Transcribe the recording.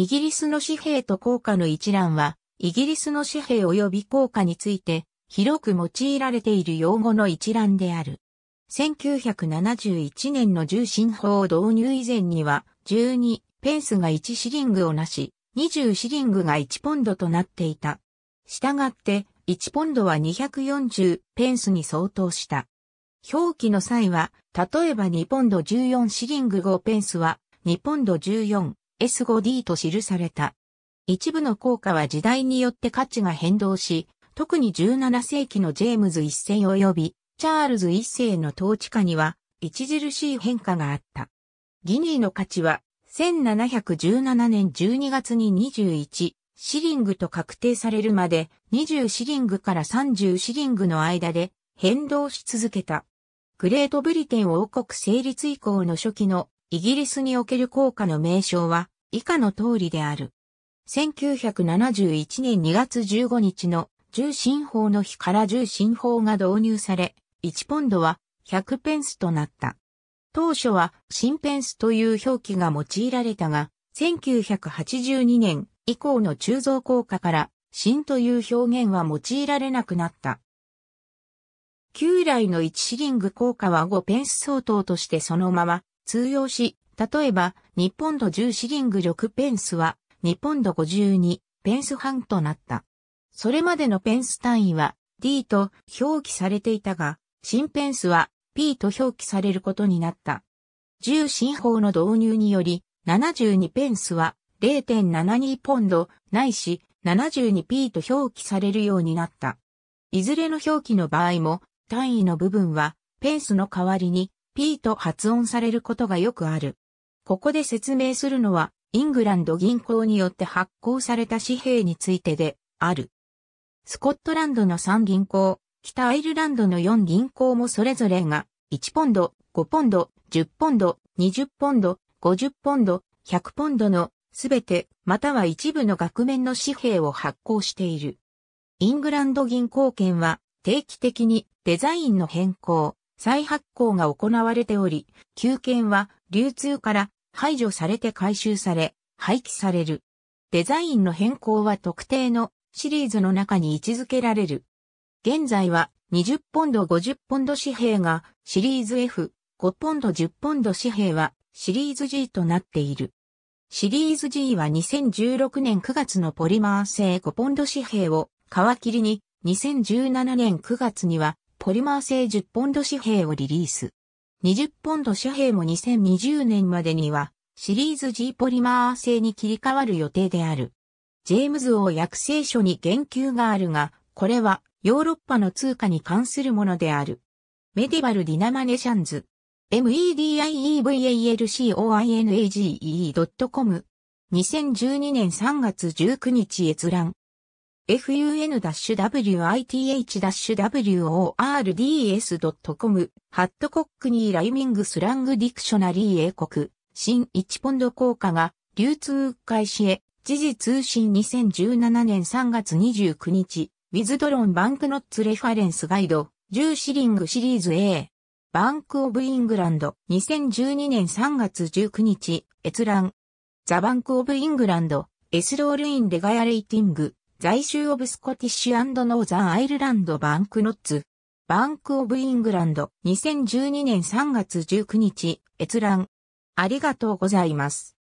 イギリスの紙幣と硬貨の一覧は、イギリスの紙幣及び硬貨について、広く用いられている用語の一覧である。1971年の重心法を導入以前には、12ペンスが1シリングをなし、20シリングが1ポンドとなっていた。したがって、1ポンドは240ペンスに相当した。表記の際は、例えば2ポンド14シリング5ペンスは、2ポンド14 S5D と記された。一部の硬貨は時代によって価値が変動し、特に17世紀のジェームズ一世及びチャールズ一世の統治下には著しい変化があった。ギニーの価値は1717年12月に21シリングと確定されるまで20シリングから30シリングの間で変動し続けた。グレートブリテン王国成立以降の初期のイギリスにおける効果の名称は以下の通りである。1971年2月15日の重心法の日から重心法が導入され、1ポンドは100ペンスとなった。当初は新ペンスという表記が用いられたが、1982年以降の鋳造効果から新という表現は用いられなくなった。旧来の1シリング効果は5ペンス相当としてそのまま通用し、例えば、日本ド10シリング6ペンスは、日本ド52ペンス半となった。それまでのペンス単位は D と表記されていたが、新ペンスは P と表記されることになった。重新法の導入により、72ペンスは0.72ポンドないし 72P と表記されるようになった。いずれの表記の場合も単位の部分はペンスの代わりに P と発音されることがよくある。ここで説明するのは、イングランド銀行によって発行された紙幣についてで、ある。スコットランドの3銀行、北アイルランドの4銀行もそれぞれが、1ポンド、5ポンド、10ポンド、20ポンド、50ポンド、100ポンドのすべてまたは一部の額面の紙幣を発行している。イングランド銀行券は定期的にデザインの変更、再発行が行われており、旧券は流通から排除されて回収され、廃棄される。デザインの変更は特定のシリーズの中に位置づけられる。現在は20ポンド50ポンド紙幣がシリーズ F、5ポンド10ポンド紙幣はシリーズ G となっている。シリーズ G は2016年9月のポリマー製5ポンド紙幣を皮切りに2017年9月にはポリマー製10ポンド紙幣をリリース。20ポンド紙幣も2020年までにはシリーズ G ポリマー製に切り替わる予定である。ジェームズ王約聖書に言及があるが、これはヨーロッパの通貨に関するものである。メディバルディナマネシャンズ。medivalcoinage.com2012 e 年3月19日閲覧。f u n w i t h w o r d s c o m ハットコックニー・ライミング・スラング・ディクショナリー英国、新1ポンド効果が、流通開始へ、時事通信2017年3月29日、ウィズドロン・バンク・ノッツ・レファレンス・ガイド、ジューシリングシリーズ A。バンク・オブ・イングランド、2012年3月19日、閲覧。ザ・バンク・オブ・イングランド、エスロール・イン・レガヤ・レイティング、在州オブスコティッシュノーザンアイルランドバンクノッツ。バンクオブイングランド2012年3月19日閲覧。ありがとうございます。